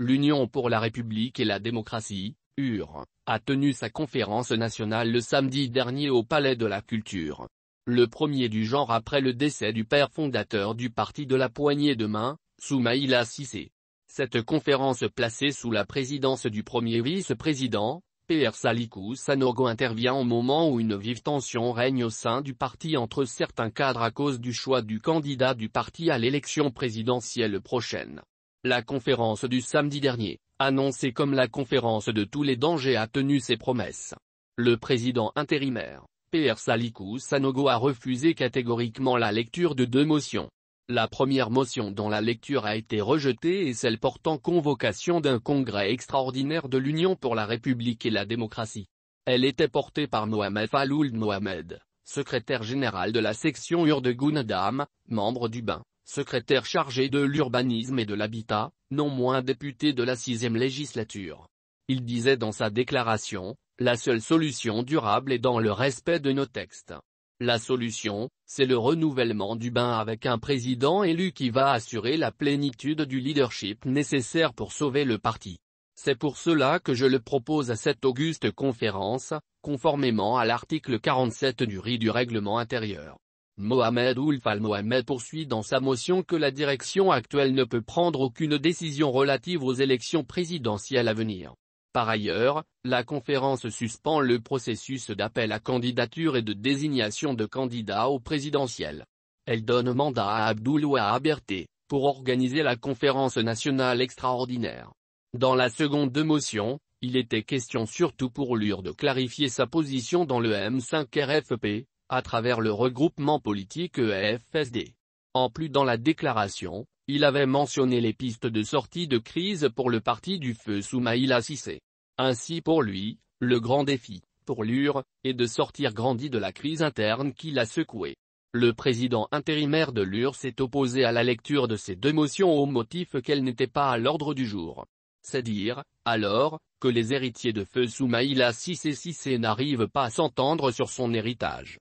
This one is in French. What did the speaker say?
l'Union pour la République et la démocratie, UR, a tenu sa conférence nationale le samedi dernier au Palais de la Culture. Le premier du genre après le décès du père fondateur du parti de la poignée de main, Soumaïla Sissé. Cette conférence placée sous la présidence du premier vice-président, Pierre Salikou Sanogo intervient au moment où une vive tension règne au sein du parti entre certains cadres à cause du choix du candidat du parti à l'élection présidentielle prochaine. La conférence du samedi dernier, annoncée comme la conférence de tous les dangers a tenu ses promesses. Le président intérimaire, PR Salikou Sanogo a refusé catégoriquement la lecture de deux motions. La première motion dont la lecture a été rejetée est celle portant convocation d'un congrès extraordinaire de l'Union pour la République et la démocratie. Elle était portée par Mohamed Faloul Mohamed, secrétaire général de la section Urde Gounadam, membre du Bain secrétaire chargé de l'urbanisme et de l'habitat, non moins député de la sixième législature. Il disait dans sa déclaration, la seule solution durable est dans le respect de nos textes. La solution, c'est le renouvellement du bain avec un président élu qui va assurer la plénitude du leadership nécessaire pour sauver le parti. C'est pour cela que je le propose à cette auguste conférence, conformément à l'article 47 du RI du règlement intérieur. Mohamed al Mohamed poursuit dans sa motion que la direction actuelle ne peut prendre aucune décision relative aux élections présidentielles à venir. Par ailleurs, la conférence suspend le processus d'appel à candidature et de désignation de candidats au présidentiel. Elle donne mandat à à Aberté pour organiser la conférence nationale extraordinaire. Dans la seconde motion, il était question surtout pour l'UR de clarifier sa position dans le M5RFP, à travers le regroupement politique EFSD. En plus dans la déclaration, il avait mentionné les pistes de sortie de crise pour le parti du feu Soumaïla Cissé. Ainsi pour lui, le grand défi, pour l'UR, est de sortir grandi de la crise interne qui l'a secoué. Le président intérimaire de l'UR s'est opposé à la lecture de ces deux motions au motif qu'elles n'étaient pas à l'ordre du jour. C'est dire, alors, que les héritiers de feu Soumaïla Cissé Cissé n'arrivent pas à s'entendre sur son héritage.